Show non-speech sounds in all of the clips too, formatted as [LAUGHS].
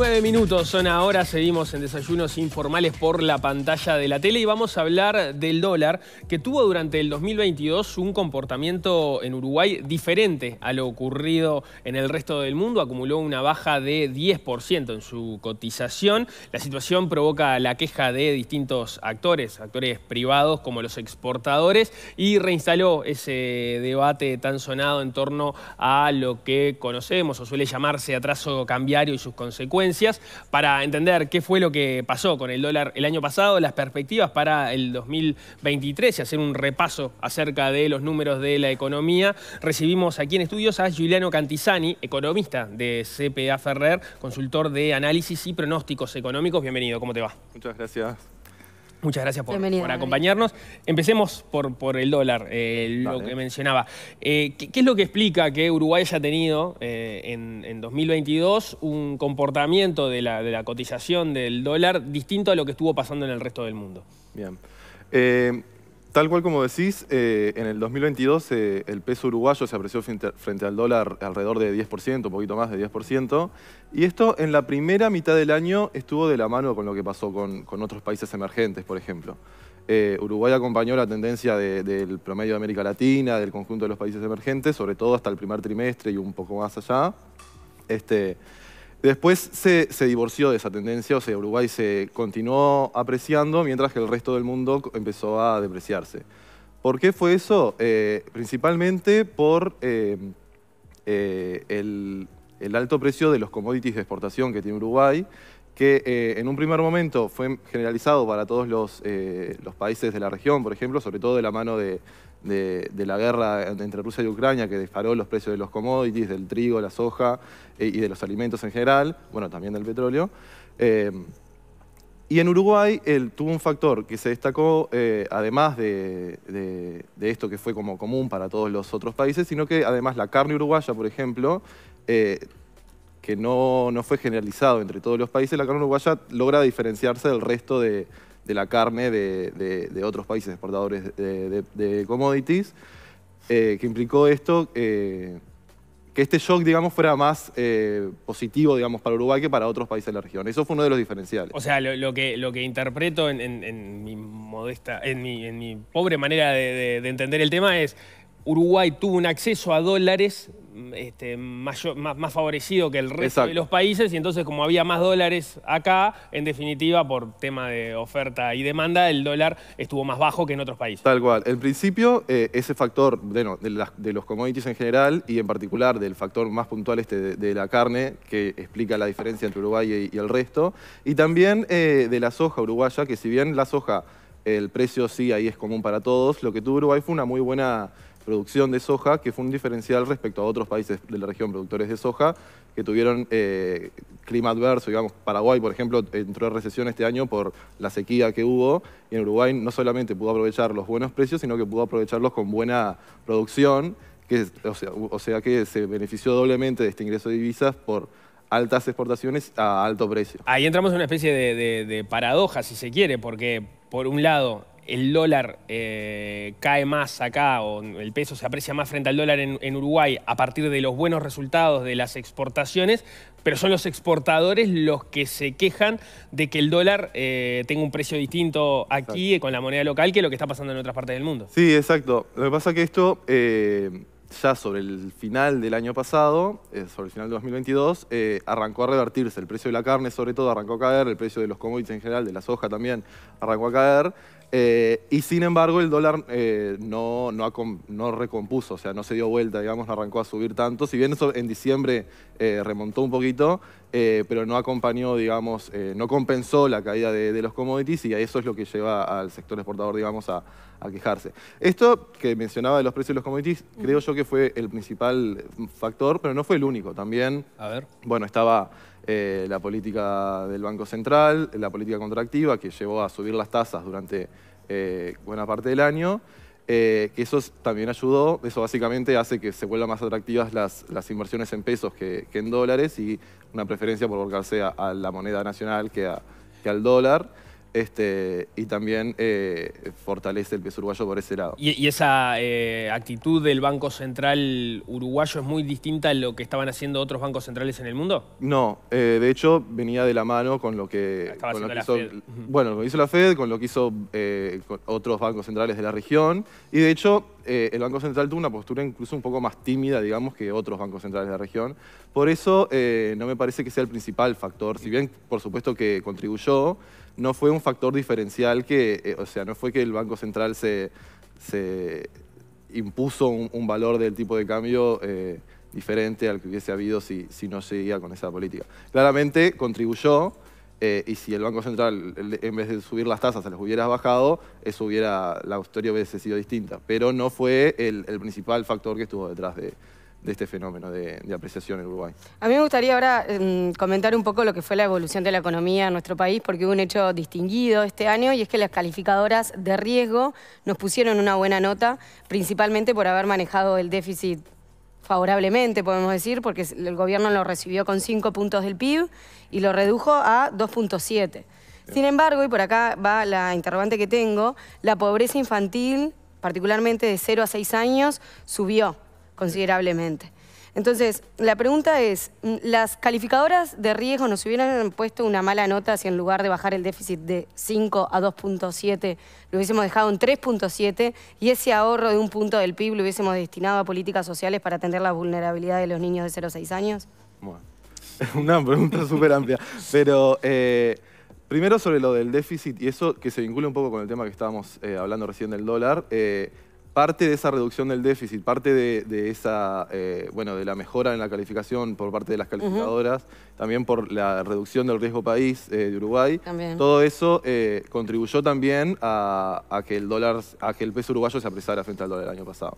Nueve minutos son ahora, seguimos en desayunos informales por la pantalla de la tele y vamos a hablar del dólar que tuvo durante el 2022 un comportamiento en Uruguay diferente a lo ocurrido en el resto del mundo, acumuló una baja de 10% en su cotización. La situación provoca la queja de distintos actores, actores privados como los exportadores y reinstaló ese debate tan sonado en torno a lo que conocemos o suele llamarse atraso cambiario y sus consecuencias para entender qué fue lo que pasó con el dólar el año pasado, las perspectivas para el 2023 y hacer un repaso acerca de los números de la economía. Recibimos aquí en estudios a Giuliano Cantizani, economista de CPA Ferrer, consultor de análisis y pronósticos económicos. Bienvenido, ¿cómo te va? Muchas gracias. Muchas gracias por, acompañarnos. Empecemos por, el dólar, lo que mencionaba. Eh, ¿qué, es lo que explica que Uruguay haya tenido eh, en, 2022 un comportamiento de la, de la, cotización del dólar distinto a lo que estuvo pasando en el resto del mundo? Bien. Eh, Tal cual como decís, eh, en el 2022 eh, el peso uruguayo se apreció frente, al dólar alrededor de 10%, un poquito más de 10%, y esto en la primera mitad del año estuvo de la mano con lo que pasó con, otros países emergentes, por ejemplo. Eh, Uruguay acompañó la tendencia del promedio de América Latina, del conjunto de los países emergentes, sobre todo hasta el primer trimestre y un poco más allá. Este, Después se, divorció de esa tendencia, o sea, Uruguay se continuó apreciando, mientras que el resto del mundo empezó a depreciarse. ¿Por qué fue eso? Eh, principalmente por eh, eh, el, alto precio de los commodities de exportación que tiene Uruguay, que en un primer momento fue generalizado para todos los países de la región, por ejemplo, sobre todo de la mano de, de, la guerra entre Rusia y Ucrania que disparó los precios de los commodities, del trigo, la soja e, y de los alimentos en general, bueno, también del petróleo. Eh, y en Uruguay tuvo un factor que se destacó, eh, además de, esto que fue como común para todos los otros países, sino que además la carne uruguaya, por ejemplo, eh, que no, no, fue generalizado entre todos los países, la carne uruguaya logra diferenciarse del resto de, de la carne de, otros países exportadores de, commodities, eh, que implicó esto, eh, que este shock, digamos, fuera más eh, positivo, digamos, para Uruguay que para otros países de la región. Eso fue uno de los diferenciales. O sea, lo, que, lo que interpreto en, mi modesta, en mi pobre manera de entender el tema es Uruguay tuvo un acceso a dólares este, más, favorecido que el resto de los países y entonces como había más dólares acá, en definitiva por tema de oferta y demanda, el dólar estuvo más bajo que en otros países. Tal cual. En principio, eh, ese factor de, los commodities en general y en particular del factor más puntual este de, la carne, que explica la diferencia entre Uruguay y, el resto, y también eh, de la soja uruguaya, que si bien la soja, el precio sí ahí es común para todos, lo que tuvo Uruguay fue una muy buena producción de soja, que fue un diferencial respecto a otros países de la región productores de soja que tuvieron eh, clima adverso. Digamos, Paraguay, por ejemplo, entró en recesión este año por la sequía que hubo y en Uruguay no solamente pudo aprovechar los buenos precios, sino que pudo aprovecharlos con buena producción, que, o, sea, que se benefició doblemente de este ingreso de divisas por altas exportaciones a alto precio. Ahí entramos en una especie de paradoja, si se quiere, porque por un lado el dólar eh, cae más acá o el peso se aprecia más frente al dólar en, Uruguay a partir de los buenos resultados de las exportaciones, pero son los exportadores los que se quejan de que el dólar eh, tenga un precio distinto aquí con la moneda local que lo que está pasando en otras partes del mundo. Sí, exacto. Lo que pasa es que esto... Eh, ya sobre el final del año pasado, sobre el final de 2022, arrancó a revertirse. El precio de la carne, sobre todo, arrancó a caer. El precio de los commodities en general, de la soja también, arrancó a caer. Eh, y sin embargo, el dólar eh, no, no, recompuso, o sea, no se dio vuelta, digamos, no arrancó a subir tanto. Si bien eso en diciembre eh, remontó un poquito, pero no acompañó, digamos, no compensó la caída de, los commodities y eso es lo que lleva al sector exportador, digamos, a, quejarse. Esto que mencionaba de los precios de los commodities, creo yo que fue el principal factor, pero no fue el único. También, a ver. bueno, estaba la política del Banco Central, la política contractiva que llevó a subir las tasas durante eh, buena parte del año. Eh, que eso también ayudó, eso básicamente hace que se vuelvan más atractivas las, inversiones en pesos que, en dólares y una preferencia por volcarse a, a la moneda nacional que al dólar. Este, y también eh, fortalece el peso uruguayo por ese lado. Y, esa eh, actitud del Banco Central uruguayo es muy distinta a lo que estaban haciendo otros bancos centrales en el mundo? No, eh, de hecho venía de la mano con lo que, hizo, Bueno, lo hizo la Fed, con lo que hizo otros bancos centrales de la región. Y de hecho el Banco Central tuvo una postura incluso un poco más tímida, digamos, que otros bancos centrales de la región. Por eso no me parece que sea el principal factor, si bien por supuesto que contribuyó no fue un factor diferencial que, eh, o sea, no fue que el Banco Central se, impuso un, valor del tipo de cambio eh, diferente al que hubiese habido si, si, no seguía con esa política. Claramente contribuyó eh, y si el Banco Central, en vez de subir las tasas, se las hubiera bajado, eso hubiera, la historia hubiese sido distinta. Pero no fue el principal factor que estuvo detrás de, de este fenómeno de, apreciación en Uruguay. A mí me gustaría ahora em, comentar un poco lo que fue la evolución de la economía en nuestro país, porque hubo un hecho distinguido este año y es que las calificadoras de riesgo nos pusieron una buena nota, principalmente por haber manejado el déficit favorablemente, podemos decir, porque el gobierno lo recibió con 5 puntos del PIB y lo redujo a 2.7. Sin embargo, y por acá va la interrogante que tengo, la pobreza infantil, particularmente de 0 a 6 años, subió considerablemente. Entonces, la pregunta es, mm, ¿las calificadoras de riesgo nos hubieran puesto una mala nota si en lugar de bajar el déficit de 5 a 2.7 lo hubiésemos dejado en 3.7 y ese ahorro de un punto del PIB lo hubiésemos destinado a políticas sociales para atender la vulnerabilidad de los niños de 0 a 6 años? Bueno, [LAUGHS] una pregunta súper amplia, pero... Eh, primero sobre lo del déficit y eso que se vincula un poco con el tema que estábamos eh, hablando recién del dólar. Eh, parte de esa reducción del déficit, parte de, esa, eh, bueno, de la mejora en la calificación por parte de las calificadoras, también por la reducción del riesgo país eh, de Uruguay, todo eso eh, contribuyó también a, que el dólar, a que el peso uruguayo se apresara frente al dólar el año pasado.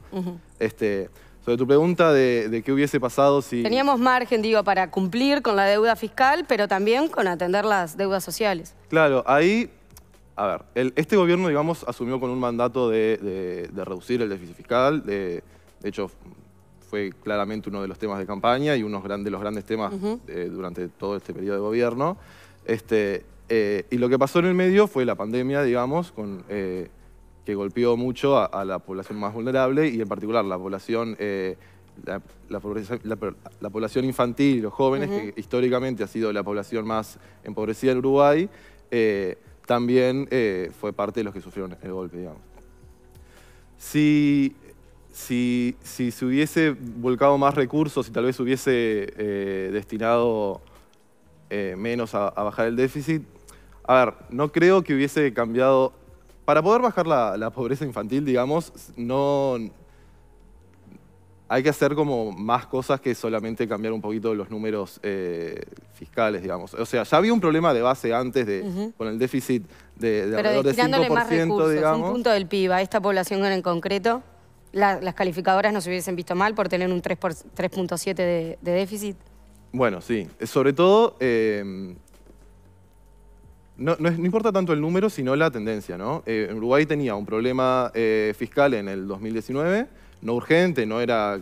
este, sobre tu pregunta de, de, qué hubiese pasado si... Teníamos margen, digo, para cumplir con la deuda fiscal, pero también con atender las deudas sociales. Claro, ahí a ver, este gobierno, digamos, asumió con un mandato de, reducir el déficit fiscal. De, hecho, fue claramente uno de los temas de campaña y uno de los grandes temas eh, durante todo este periodo de gobierno. Este, eh, y lo que pasó en el medio fue la pandemia, digamos, eh, que golpeó mucho a, la población más vulnerable y en particular la población, la, población infantil y los jóvenes, que históricamente ha sido la población más empobrecida en Uruguay también eh, fue parte de los que sufrieron el este golpe, digamos. Si, si, se hubiese volcado más recursos y tal vez hubiese eh, destinado eh, menos a, bajar el déficit, a ver, no creo que hubiese cambiado... Para poder bajar la pobreza infantil, digamos, no, hay que hacer como más cosas que solamente cambiar un poquito los números eh, fiscales, digamos. O sea, ya había un problema de base antes de, con el déficit de, de Pero alrededor de 5%, más recursos, digamos. un punto del PIB a esta población en concreto, las calificadoras no se hubiesen visto mal por tener un 3.7 de, déficit. Bueno, sí. Sobre todo... Eh, no, importa tanto el número, sino la tendencia, ¿no? Eh, Uruguay tenía un problema fiscal en el 2019 no urgente, no era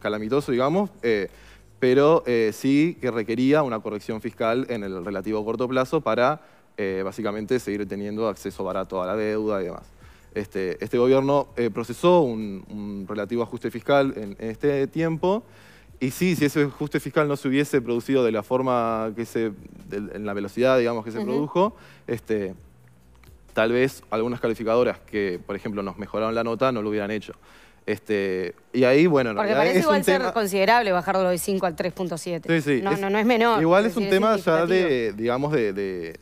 calamitoso, digamos, eh, pero eh, sí que requería una corrección fiscal en el relativo corto plazo para eh, básicamente seguir teniendo acceso barato a la deuda y demás. Este, este gobierno procesó un, relativo ajuste fiscal en, este tiempo y sí, si ese ajuste fiscal no se hubiese producido de la forma que se, en la velocidad, digamos, que se produjo, este, tal vez algunas calificadoras que, por ejemplo, nos mejoraron la nota no lo hubieran hecho. Este, y ahí, bueno, Porque parece igual ser considerable bajar de 5 al 3.7. Sí, sí. No, es, no, es menor. Igual es un tema ya de, digamos, de,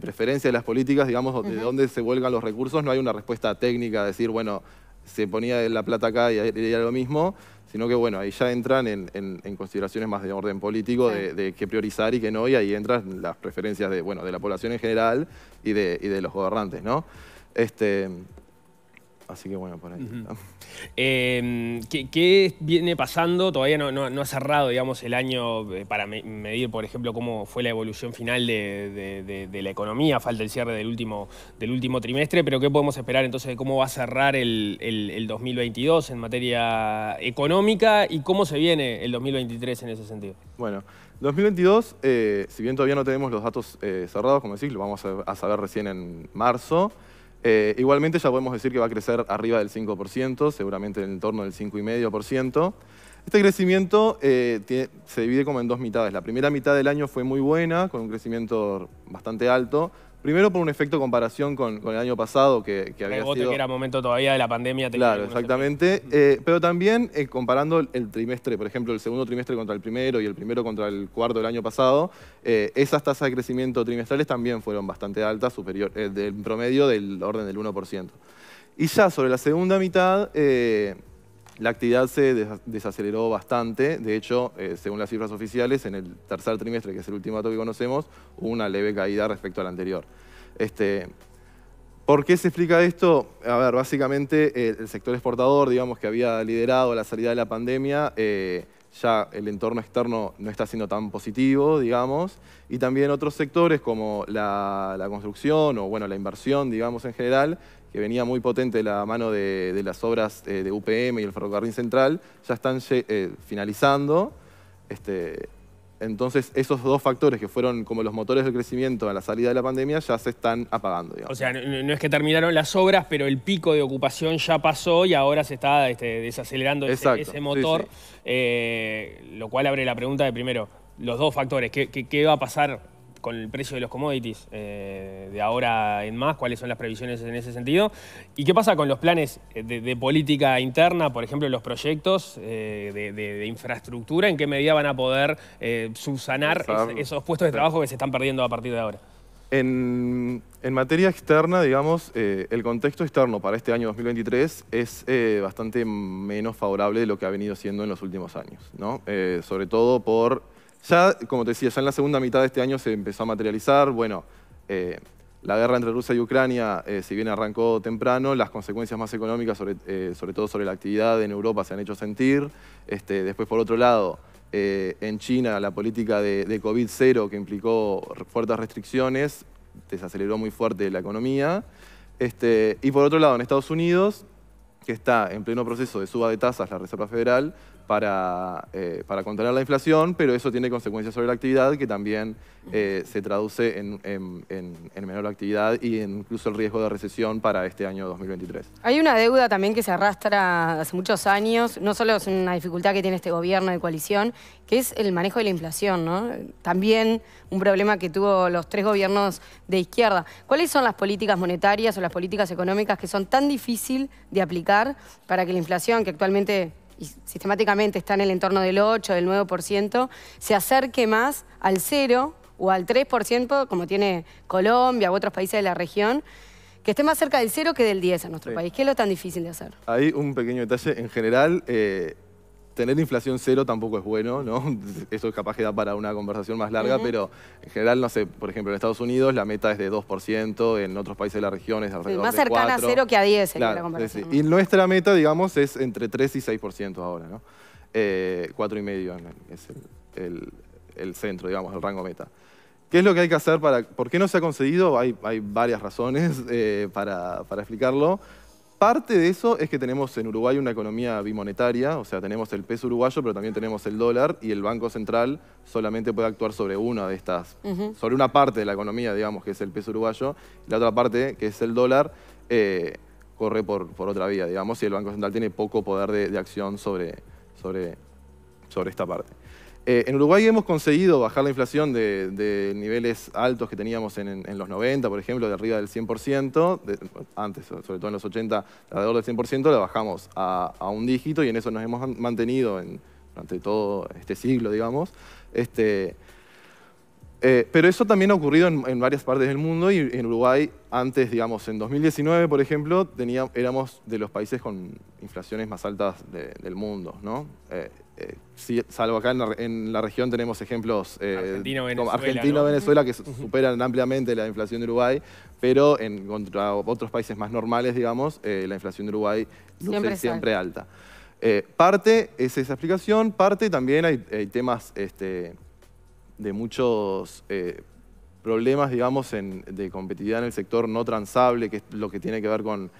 preferencia de las políticas, digamos, de dónde se vuelgan los recursos. No hay una respuesta técnica, decir, bueno, se ponía la plata acá y era lo mismo, sino que, bueno, ahí ya entran en, consideraciones más de orden político, de, qué priorizar y qué no, y ahí entran las preferencias de, bueno, de la población en general y de, y de los gobernantes, ¿no? Este, Así que bueno, por ahí. Em, ¿qué, viene pasando? Todavía no, ha cerrado, digamos, el año eh, para medir, por ejemplo, cómo fue la evolución final de, la economía. Falta el cierre del último, del último trimestre, pero ¿qué podemos esperar entonces de cómo va a cerrar el, 2022 en materia económica y cómo se viene el 2023 en ese sentido? Bueno, 2022, eh, si bien todavía no tenemos los datos eh, cerrados, como decís, lo vamos a, a saber recién en marzo. Eh, igualmente ya podemos decir que va a crecer arriba del 5%, seguramente en el torno del 5,5%. Este crecimiento eh, se divide como en dos mitades. La primera mitad del año fue muy buena, con un crecimiento bastante alto, Primero por un efecto comparación con, el año pasado que, había sido... que era momento todavía de la pandemia. Claro, exactamente. Eh, pero también eh, comparando el trimestre, por ejemplo, el segundo trimestre contra el primero y el primero contra el cuarto del año pasado, eh, esas tasas de crecimiento trimestrales también fueron bastante altas, superior, del promedio del orden del 1%. Y ya sobre la segunda mitad la actividad se desaceleró bastante, de hecho, eh, según las cifras oficiales, en el tercer trimestre, que es el último dato que conocemos, hubo una leve caída respecto al anterior. Este, ¿Por qué se explica esto? A ver, básicamente el sector exportador, digamos, que había liderado la salida de la pandemia, eh, ya el entorno externo no está siendo tan positivo, digamos, y también otros sectores como la construcción o, bueno, la inversión, digamos, en general, que venía muy potente la mano de, las obras eh, de UPM y el Ferrocarril Central, ya están eh, finalizando. Este, entonces, esos dos factores que fueron como los motores del crecimiento a la salida de la pandemia ya se están apagando. O sea, no, es que terminaron las obras, pero el pico de ocupación ya pasó y ahora se está este, desacelerando ese, motor, eh, lo cual abre la pregunta de primero, los dos factores, qué va a pasar con el precio de los commodities eh, de ahora en más, cuáles son las previsiones en ese sentido. ¿Y qué pasa con los planes eh, de, política interna, por ejemplo, los proyectos eh, de, infraestructura? ¿En qué medida van a poder subsanar esos puestos de trabajo que se están perdiendo a partir de ahora? En, en materia externa, digamos, el contexto externo para este año 2023 es bastante menos favorable de lo que ha venido siendo en los últimos años, ¿no? sobre todo por ya, como te decía, ya en la segunda mitad de este año se empezó a materializar. Bueno, eh, la guerra entre Rusia y Ucrania, eh, si bien arrancó temprano, las consecuencias más económicas, eh, sobre, todo sobre la actividad en Europa, se han hecho sentir. Este, después, por otro lado, en China la política de, COVID 0 que implicó fuertes restricciones desaceleró muy fuerte la economía. Este, y por otro lado, en Estados Unidos, que está en pleno proceso de suba de tasas la Reserva Federal, para, eh, para controlar la inflación, pero eso tiene consecuencias sobre la actividad que también eh, se traduce en, en, menor actividad y incluso el riesgo de recesión para este año 2023. Hay una deuda también que se arrastra hace muchos años, no solo es una dificultad que tiene este gobierno de coalición, que es el manejo de la inflación, ¿no? También un problema que tuvo los tres gobiernos de izquierda. ¿Cuáles son las políticas monetarias o las políticas económicas que son tan difíciles de aplicar para que la inflación, que actualmente y sistemáticamente está en el entorno del 8, del 9%, se acerque más al 0 o al 3%, como tiene Colombia u otros países de la región, que esté más cerca del 0 que del 10 en nuestro país. ¿Qué es lo tan difícil de hacer? Hay un pequeño detalle. En general, eh, tener inflación cero tampoco es bueno, ¿no? Eso [LAUGHS] es capaz que da para una conversación más larga, pero en general, no sé, por ejemplo, en Estados Unidos la meta es de 2%, en otros países de la región es alrededor sí, más cercana a cero que a 10 sería la comparación. Y nuestra meta, digamos, es entre 3 y 6% ahora, ¿no? Eh, y medio es el, centro, digamos, el rango meta. ¿Qué es lo que hay que hacer para...? ¿Por qué no se ha conseguido? Hay, varias razones [LAUGHS] eh, para explicarlo. Parte de eso es que tenemos en Uruguay una economía bimonetaria, o sea, tenemos el peso uruguayo, pero también tenemos el dólar y el Banco Central solamente puede actuar sobre una de estas, sobre una parte de la economía, digamos, que es el peso uruguayo, y la otra parte, que es el dólar, eh, corre por, otra vía, digamos, y el Banco Central tiene poco poder de, de acción sobre, sobre, sobre esta parte. Eh, en Uruguay hemos conseguido bajar la inflación de, niveles altos que teníamos en, los 90, por ejemplo, de arriba del 100%, antes, sobre todo en los 80, alrededor del 100%, la bajamos a, un dígito y en eso nos hemos mantenido durante todo este siglo, digamos. Este, eh, pero eso también ha ocurrido en, varias partes del mundo y en Uruguay antes, digamos, en 2019, por ejemplo, éramos de los países con inflaciones más altas del mundo, ¿no? Eh, eh, salvo acá en la, región tenemos ejemplos eh, Argentino-Venezuela como Venezuela, que superan ampliamente la inflación de Uruguay, pero en contra otros países más normales, digamos, eh, la inflación de Uruguay no siempre, siempre alta. parte es esa explicación, parte también hay, temas este, de muchos problemas, digamos, de competitividad en el sector no transable, que es lo que tiene que ver con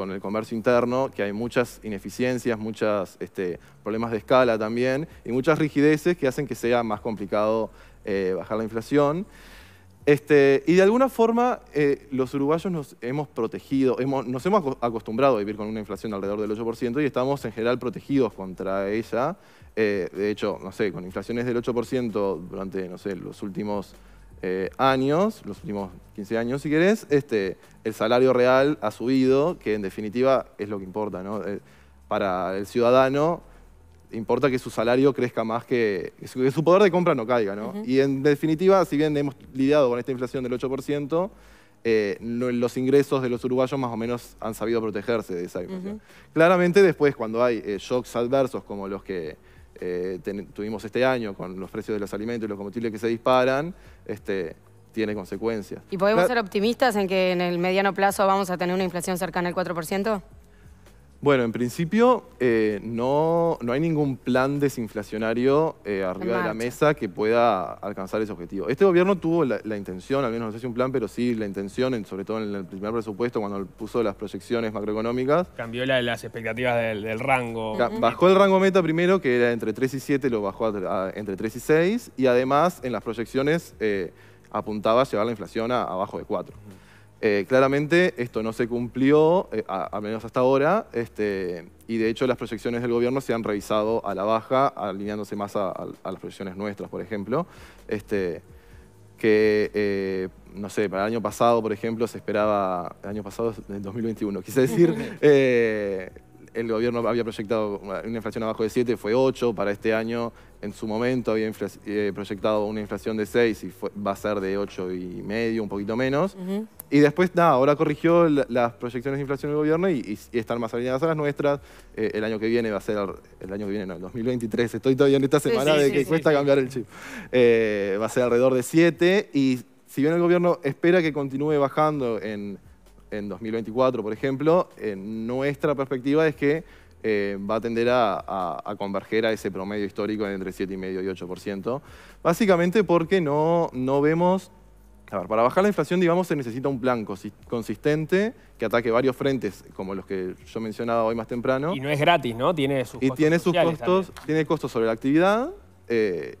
con el comercio interno, que hay muchas ineficiencias, muchos este, problemas de escala también y muchas rigideces que hacen que sea más complicado eh, bajar la inflación. Este, y de alguna forma eh, los uruguayos nos hemos protegido, nos hemos acostumbrado a vivir con una inflación alrededor del 8% y estamos en general protegidos contra ella. Eh, de hecho, no sé, con inflaciones del 8% durante, no sé, los últimos eh, años, los últimos 15 años si querés, este, el salario real ha subido, que en definitiva es lo que importa. ¿no? Eh, para el ciudadano importa que su salario crezca más que, que su poder de compra no caiga. ¿no? Y en definitiva, si bien hemos lidiado con esta inflación del 8%, eh, los ingresos de los uruguayos más o menos han sabido protegerse de esa inflación. Claramente después cuando hay shocks adversos como los que eh, tuvimos este año con los precios de los alimentos y los combustibles que se disparan, este, tiene consecuencias. ¿Y podemos ser optimistas en que en el mediano plazo vamos a tener una inflación cercana al 4%? Bueno, en principio eh, no, no, hay ningún plan desinflacionario eh, arriba de la mesa que pueda alcanzar ese objetivo. Este gobierno tuvo la, intención, al menos no sé si un plan, pero sí la intención, sobre todo en el primer presupuesto, cuando puso las proyecciones macroeconómicas. Cambió las expectativas del, rango. bajó el rango meta primero, que era entre 3 y 7, lo bajó entre 3 y 6, y además en las proyecciones eh, apuntaba a llevar la inflación a, abajo de 4. Eh, claramente esto no se cumplió, eh, al menos hasta ahora, este, y de hecho las proyecciones del gobierno se han revisado a la baja, alineándose más a, las proyecciones nuestras, por ejemplo. Este, que, eh, no sé, para el año pasado, por ejemplo, se esperaba, el año pasado, del 2021, quise decir, [LAUGHS] el gobierno había proyectado una inflación abajo de 7, fue 8, para este año en su momento había proyectado una inflación de 6 y va a ser de 8 y medio, un poquito menos. Y después, nada, ahora corrigió las proyecciones de inflación del gobierno y, están más alineadas a las nuestras. Eh, el año que viene va a ser, el año que viene no, el 2023, estoy todavía en esta semana de que cuesta cambiar el chip. Eh, va a ser alrededor de 7 y si bien el gobierno espera que continúe bajando en, 2024, por ejemplo, nuestra perspectiva es que eh, va a tender a, converger a ese promedio histórico entre 7,5 y 8%, básicamente porque no, no vemos a ver, para bajar la inflación, digamos, se necesita un plan consistente que ataque varios frentes, como los que yo mencionaba hoy más temprano. Y no es gratis, ¿no? Tiene sus y costos. Y tiene sus costos, tiene costos sobre la actividad, eh,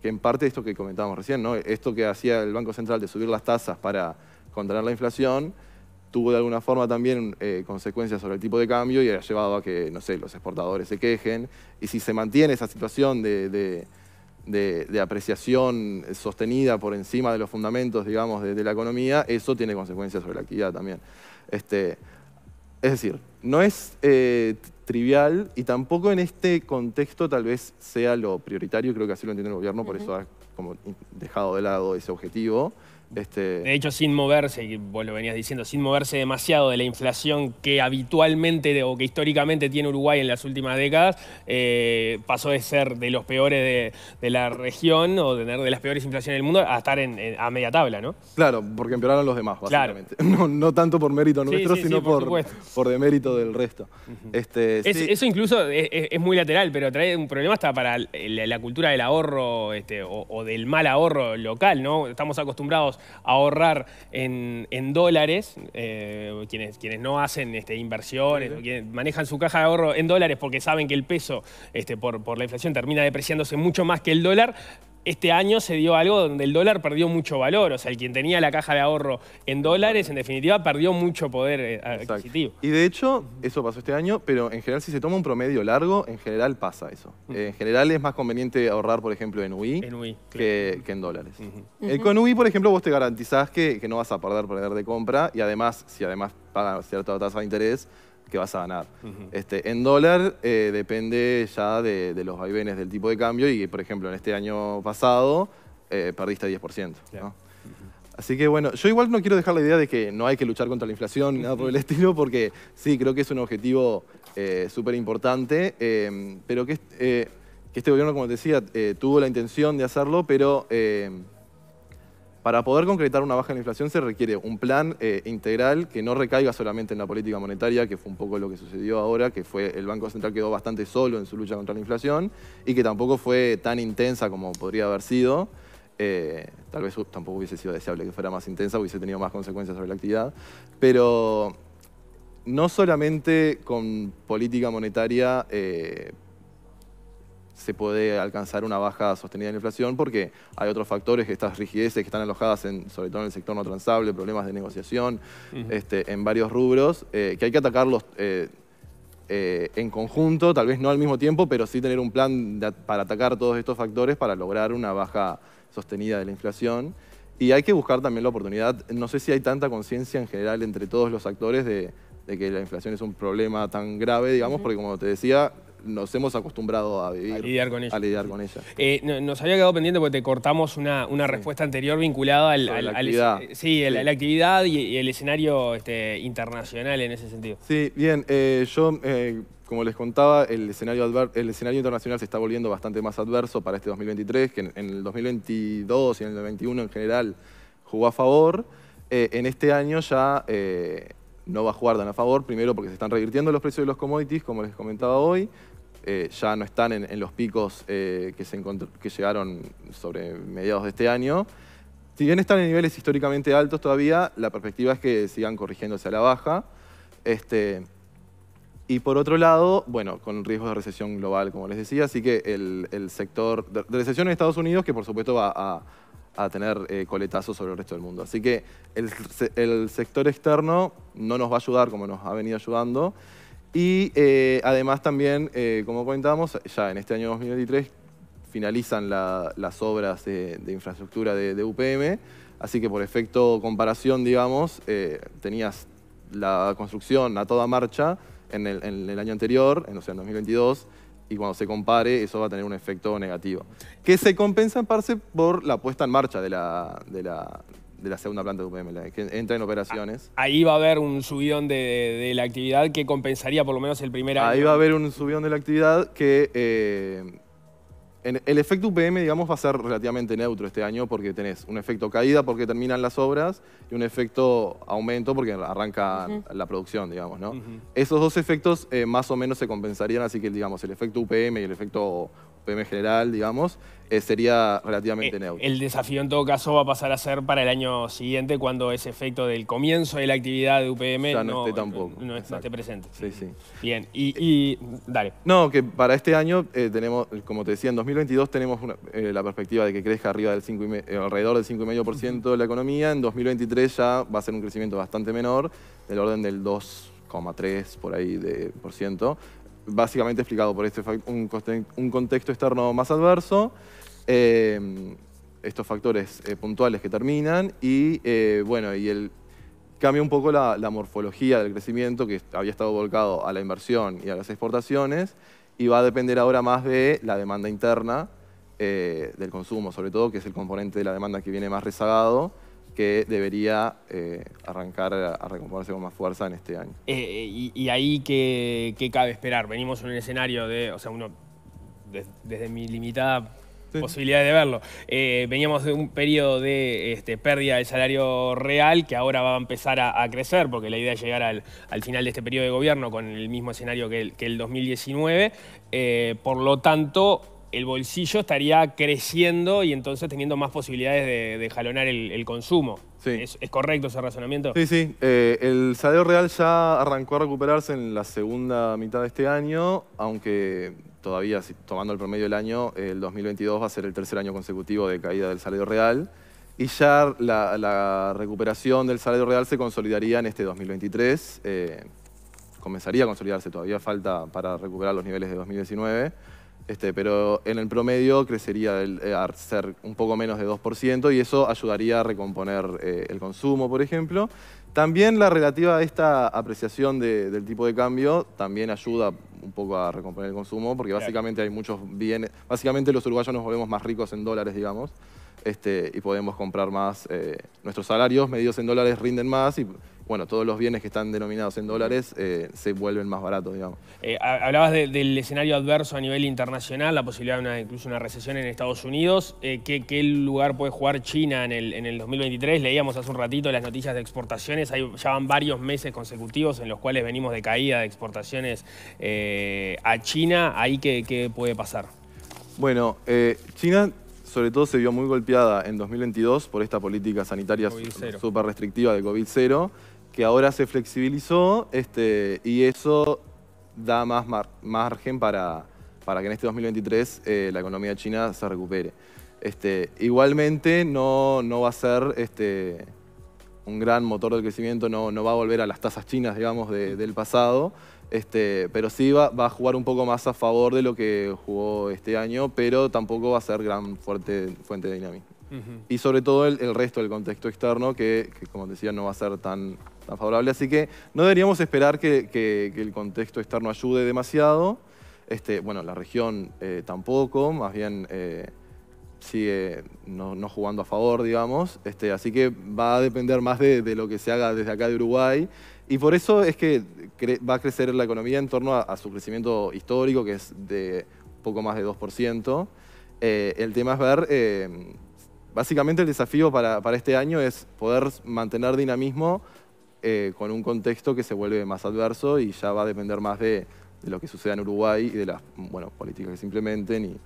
que en parte esto que comentábamos recién, ¿no? Esto que hacía el Banco Central de subir las tasas para controlar la inflación, tuvo de alguna forma también eh, consecuencias sobre el tipo de cambio y ha llevado a que, no sé, los exportadores se quejen. Y si se mantiene esa situación de de, apreciación sostenida por encima de los fundamentos, digamos, de, la economía, eso tiene consecuencias sobre la actividad también. Este, es decir, no es eh, trivial y tampoco en este contexto tal vez sea lo prioritario, creo que así lo entiende el gobierno, por eso como dejado de lado ese objetivo. Este, de hecho, sin moverse, y vos lo venías diciendo, sin moverse demasiado de la inflación que habitualmente o que históricamente tiene Uruguay en las últimas décadas, eh, pasó de ser de los peores de, la región o de tener de las peores inflaciones del mundo a estar a media tabla, ¿no? Claro, porque empeoraron los demás, básicamente. [LAUGHS] No, tanto por mérito nuestro, sino por, por, de demérito del resto. Este, eso incluso es, muy lateral, pero trae un problema hasta para la, cultura del ahorro este, o, o, del mal ahorro local, ¿no? Estamos acostumbrados a ahorrar en, dólares, eh, quienes, quienes no hacen este, inversiones, quienes manejan su caja de ahorro en dólares porque saben que el peso este, por, por la inflación termina depreciándose mucho más que el dólar, este año se dio algo donde el dólar perdió mucho valor. O sea, el quien tenía la caja de ahorro en dólares, en definitiva, perdió mucho poder eh, adquisitivo. Y de hecho, eso pasó este año, pero en general si se toma un promedio largo, en general pasa eso. Mm. Eh, en general es más conveniente ahorrar, por ejemplo, en UI, que, en dólares. Eh, con UI, por ejemplo, vos te garantizás que, no vas a perder poder de compra y además, si además pagan cierta tasa de interés, que vas a ganar. este, en dólar eh, depende ya de, los vaivenes del tipo de cambio y, por ejemplo, en este año pasado eh, perdiste 10%. Así que bueno, yo igual no quiero dejar la idea de que no hay que luchar contra la inflación ni nada por el estilo, porque sí, creo que es un objetivo eh, súper importante, em, pero que, que, este gobierno, como te decía, tuvo la intención de hacerlo, pero em, para poder concretar una baja en la inflación se requiere un plan eh, integral que no recaiga solamente en la política monetaria, que fue un poco lo que sucedió ahora, que fue el Banco Central quedó bastante solo en su lucha contra la inflación y que tampoco fue tan intensa como podría haber sido. Eh, tal vez tampoco hubiese sido deseable que fuera más intensa, hubiese tenido más consecuencias sobre la actividad, pero no solamente con política monetaria eh, se puede alcanzar una baja sostenida de la inflación porque hay otros factores, estas rigideces que están alojadas en, sobre todo en el sector no transable, problemas de negociación, este, en varios rubros, eh, que hay que atacarlos eh, eh, en conjunto, tal vez no al mismo tiempo, pero sí tener un plan para atacar todos estos factores para lograr una baja sostenida de la inflación. Y hay que buscar también la oportunidad, no sé si hay tanta conciencia en general entre todos los actores de, que la inflación es un problema tan grave, digamos, porque como te decía, nos hemos acostumbrado a vivir. lidiar con ella. Eh, nos había quedado pendiente porque te cortamos una, respuesta anterior vinculada a la, actividad. sí, la actividad y, el escenario este, internacional en ese sentido. Sí, bien. Eh, yo, eh, como les contaba, el escenario, el escenario internacional se está volviendo bastante más adverso para este 2023, que en, el 2022 y en el 2021 en general jugó a favor. en este año ya no va a jugar tan a favor, primero porque se están revirtiendo los precios de los commodities, como les comentaba hoy. Eh, ya no están en, los picos eh, que, se que llegaron sobre mediados de este año. Si bien están en niveles históricamente altos todavía, la perspectiva es que sigan corrigiéndose a la baja. Este, y por otro lado, bueno, con riesgos de recesión global, como les decía, así que el, el sector de recesión en Estados Unidos, que por supuesto va a, a tener eh, coletazos sobre el resto del mundo. Así que el, el sector externo no nos va a ayudar como nos ha venido ayudando. Y eh, además también, eh, como comentamos, ya en este año 2023 finalizan las obras de, infraestructura de, UPM, así que por efecto comparación, digamos, eh, tenías la construcción a toda marcha en el, año anterior, en, o sea, en 2022, y cuando se compare eso va a tener un efecto negativo, que se compensa en parte por la puesta en marcha de la de la segunda planta de UPM, que entra en operaciones. Ah, ahí va a haber un subidón de, la actividad que compensaría por lo menos el primer año. Ahí va a haber un subidón de la actividad que... Eh, el efecto UPM, digamos, va a ser relativamente neutro este año porque tenés un efecto caída porque terminan las obras y un efecto aumento porque arranca la producción, digamos, ¿no? Esos dos efectos eh, más o menos se compensarían, así que, digamos, el efecto UPM y el efecto general, digamos, eh, sería relativamente eh, neutro. El desafío en todo caso va a pasar a ser para el año siguiente, cuando ese efecto del comienzo de la actividad de UPM no, esté tampoco. No, presente. Sí, sí. Bien, eh, y, dale. No, que para este año tenemos, como te decía, en 2022 tenemos la perspectiva de que crezca arriba del 5 y alrededor del 5,5% de la economía, en 2023 ya va a ser un crecimiento bastante menor, del orden del 2,3 por ahí de por ciento básicamente explicado por este un, contexto externo más adverso, eh, estos factores eh, puntuales que terminan y, eh, bueno, y el, cambia un poco la, morfología del crecimiento que había estado volcado a la inversión y a las exportaciones y va a depender ahora más de la demanda interna del consumo, sobre todo, que es el componente de la demanda que viene más rezagado, que debería eh, arrancar a recomponerse con más fuerza en este año. Eh, eh, y, ahí, ¿qué, cabe esperar? Venimos en un escenario de, o sea, uno, desde mi limitada posibilidad de verlo. veníamos de un periodo de este, pérdida del salario real que ahora va a empezar a, crecer, porque la idea es llegar al, final de este periodo de gobierno con el mismo escenario que el, 2019. por lo tanto, el bolsillo estaría creciendo y entonces teniendo más posibilidades de, jalonar el, consumo. ¿Es, correcto ese razonamiento? Sí, sí. Eh, el salario real ya arrancó a recuperarse en la segunda mitad de este año, aunque todavía, tomando el promedio del año, el 2022 va a ser el tercer año consecutivo de caída del salario real. Y ya la, recuperación del salario real se consolidaría en este 2023. Eh, comenzaría a consolidarse, todavía falta para recuperar los niveles de 2019. Este, pero en el promedio crecería eh, a ser un poco menos de 2% y eso ayudaría a recomponer eh, el consumo, por ejemplo. También la relativa a esta apreciación del tipo de cambio también ayuda un poco a recomponer el consumo porque básicamente hay muchos bienes, básicamente los uruguayos nos volvemos más ricos en dólares, digamos, este, y podemos comprar más, eh, nuestros salarios medidos en dólares rinden más y bueno, todos los bienes que están denominados en dólares eh, se vuelven más baratos, digamos. Eh, hablabas del escenario adverso a nivel internacional, la posibilidad de una, incluso una recesión en Estados Unidos. Eh, ¿qué, lugar puede jugar China en el, 2023? Leíamos hace un ratito las noticias de exportaciones. ya van varios meses consecutivos en los cuales venimos de caída de exportaciones a China. ¿Ahí qué, qué puede pasar? Bueno, China sobre todo se vio muy golpeada en 2022 por esta política sanitaria súper restrictiva de COVID-0 que ahora se flexibilizó este, y eso da más margen para, para que en este 2023 eh, la economía china se recupere. Este, igualmente no, no va a ser este, un gran motor del crecimiento, no, no va a volver a las tasas chinas, digamos, del pasado, este, pero sí va, a jugar un poco más a favor de lo que jugó este año, pero tampoco va a ser gran fuerte, fuente de dinamismo. Y sobre todo el, resto del contexto externo, que, como decía, no va a ser tan, favorable. Así que no deberíamos esperar que, el contexto externo ayude demasiado. Este, bueno, la región eh, tampoco, más bien eh, sigue no, jugando a favor, digamos. Este, así que va a depender más de, lo que se haga desde acá de Uruguay. Y por eso es que va a crecer la economía en torno a, su crecimiento histórico, que es de poco más de 2%. Eh, el tema es ver Básicamente el desafío para, este año es poder mantener dinamismo eh, con un contexto que se vuelve más adverso y ya va a depender más de, lo que suceda en Uruguay y de las bueno, políticas que se implementen. Y...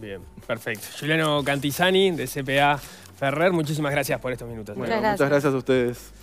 Bien, perfecto. Juliano Cantizani, de CPA Ferrer, muchísimas gracias por estos minutos. muchas gracias a ustedes.